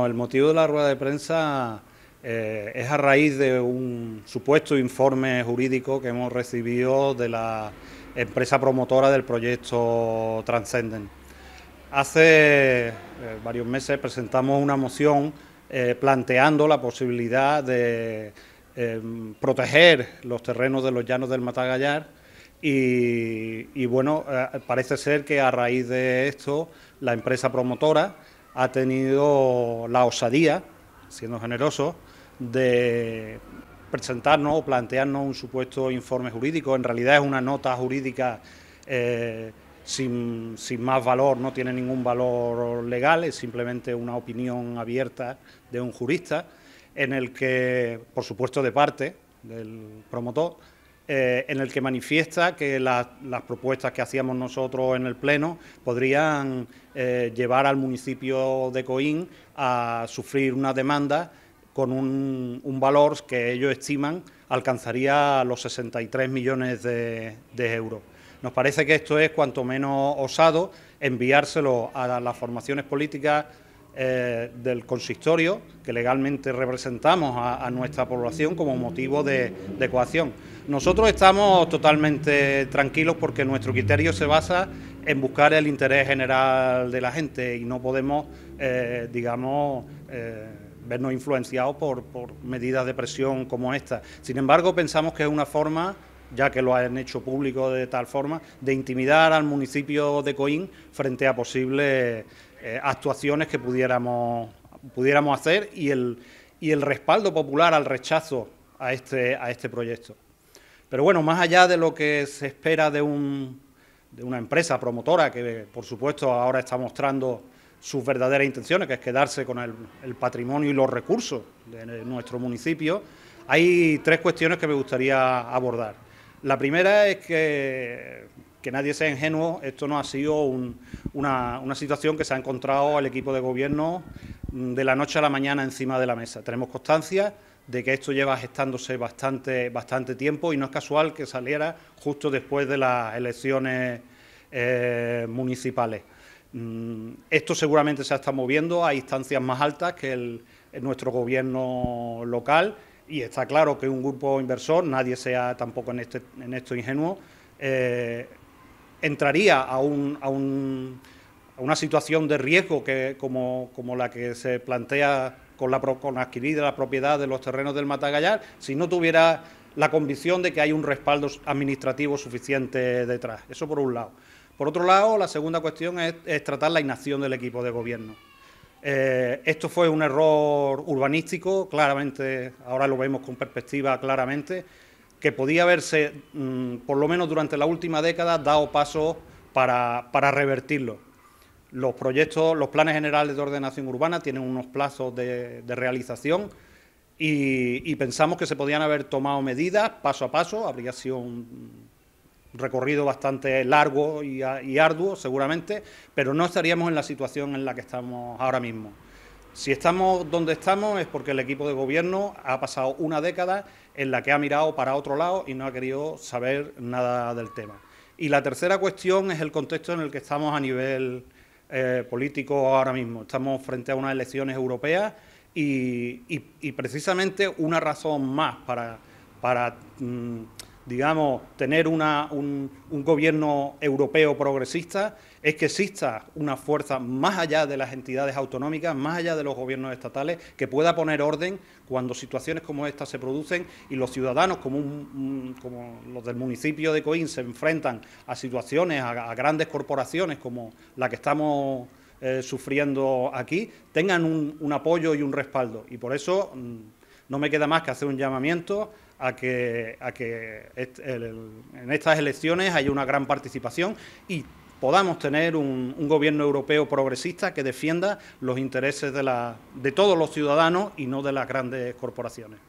El motivo de la rueda de prensa eh, es a raíz de un supuesto informe jurídico que hemos recibido de la empresa promotora del proyecto Transcendent. Hace eh, varios meses presentamos una moción eh, planteando la posibilidad de proteger los terrenos de los llanos del Matagallar y, y bueno, parece ser que a raíz de esto la empresa promotora ha tenido la osadía, siendo generoso, de presentarnos o plantearnos un supuesto informe jurídico. En realidad es una nota jurídica eh, sin, sin, más valor, no tiene ningún valor legal, es simplemente una opinión abierta de un jurista en el que, por supuesto, de parte del promotor, eh, en el que manifiesta que las propuestas que hacíamos nosotros en el Pleno podrían eh, llevar al municipio de Coín a sufrir una demanda con un, valor que ellos estiman alcanzaría los 63 millones de euros. Nos parece que esto es cuanto menos osado enviárselo a las formaciones políticas eh, del consistorio que legalmente representamos a, nuestra población como motivo de, coacción. Nosotros estamos totalmente tranquilos porque nuestro criterio se basa en buscar el interés general de la gente y no podemos, eh, digamos, eh, vernos influenciados por, por medidas de presión como esta. Sin embargo, pensamos que es una forma ya que lo han hecho público de tal forma, de intimidar al municipio de Coín frente a posibles eh, actuaciones que pudiéramos, pudiéramos hacer y el, el respaldo popular al rechazo a este, a este proyecto. Pero bueno, más allá de lo que se espera de, un, de una empresa promotora, que por supuesto ahora está mostrando sus verdaderas intenciones, que es quedarse con el, patrimonio y los recursos de nuestro municipio, hay tres cuestiones que me gustaría abordar. La primera es que, que nadie sea ingenuo, esto no ha sido una, situación que se ha encontrado al equipo de gobierno de la noche a la mañana encima de la mesa. Tenemos constancia de que esto lleva gestándose bastante, bastante tiempo y no es casual que saliera justo después de las elecciones eh, municipales. Mm, esto seguramente se está moviendo a instancias más altas que nuestro gobierno local y está claro que un grupo inversor, nadie sea tampoco en, este, esto ingenuo, eh, entraría a, a, una situación de riesgo que, como, la que se plantea con la, con la la propiedad de los terrenos del Matagallar, si no tuviera la convicción de que hay un respaldo administrativo suficiente detrás. Eso por un lado. Por otro lado, la segunda cuestión es tratar la inacción del equipo de gobierno. Eh, esto fue un error urbanístico, claramente, ahora lo vemos con perspectiva claramente, que podía haberse, mm, por lo menos durante la última década, dado paso para, para, revertirlo. Los proyectos, los planes generales de ordenación urbana tienen unos plazos de, realización y, y, pensamos que se podían haber tomado medidas paso a paso, habría sido un, recorrido bastante largo y, arduo, seguramente, pero no estaríamos en la situación en la que estamos ahora mismo. Si estamos donde estamos es porque el equipo de gobierno ha pasado una década en la que ha mirado para otro lado y no ha querido saber nada del tema. Y la tercera cuestión es el contexto en el que estamos a nivel eh, político ahora mismo. Estamos frente a unas elecciones europeas y, precisamente una razón más para, para mm, digamos, tener una, un, gobierno europeo progresista es que exista una fuerza más allá de las entidades autonómicas, más allá de los gobiernos estatales, que pueda poner orden cuando situaciones como estas se producen y los ciudadanos, como, como los del municipio de Coín, se enfrentan a situaciones, a, grandes corporaciones como la que estamos eh, sufriendo aquí, tengan un, un, apoyo y un respaldo. Y por eso mm, no me queda más que hacer un llamamiento a que, en estas elecciones haya una gran participación y podamos tener un, gobierno europeo progresista que defienda los intereses de todos los ciudadanos y no de las grandes corporaciones.